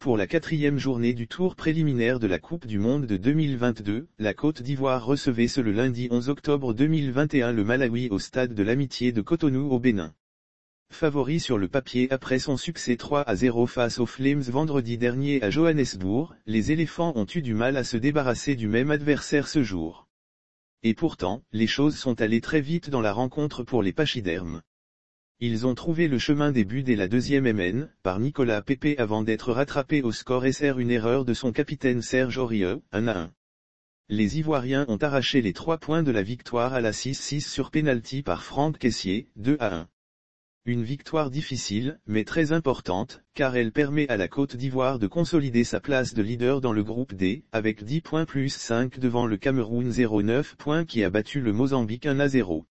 Pour la quatrième journée du tour préliminaire de la Coupe du Monde de 2022, la Côte d'Ivoire recevait ce le lundi 11 octobre 2021 le Malawi au stade de l'amitié de Cotonou au Bénin. Favori sur le papier après son succès 3 à 0 face aux Flames vendredi dernier à Johannesburg, les éléphants ont eu du mal à se débarrasser du même adversaire ce jour. Et pourtant, les choses sont allées très vite dans la rencontre pour les pachydermes. Ils ont trouvé le chemin des buts dès la deuxième MN, par Nicolas Pépé avant d'être rattrapé au score SR une erreur de son capitaine Serge Aurieux, 1 à 1. Les Ivoiriens ont arraché les trois points de la victoire à la 6-6 sur pénalty par Franck Caissier, 2 à 1. Une victoire difficile, mais très importante, car elle permet à la Côte d'Ivoire de consolider sa place de leader dans le groupe D, avec 10 points plus 5 devant le Cameroun 0-9 points qui a battu le Mozambique 1 à 0.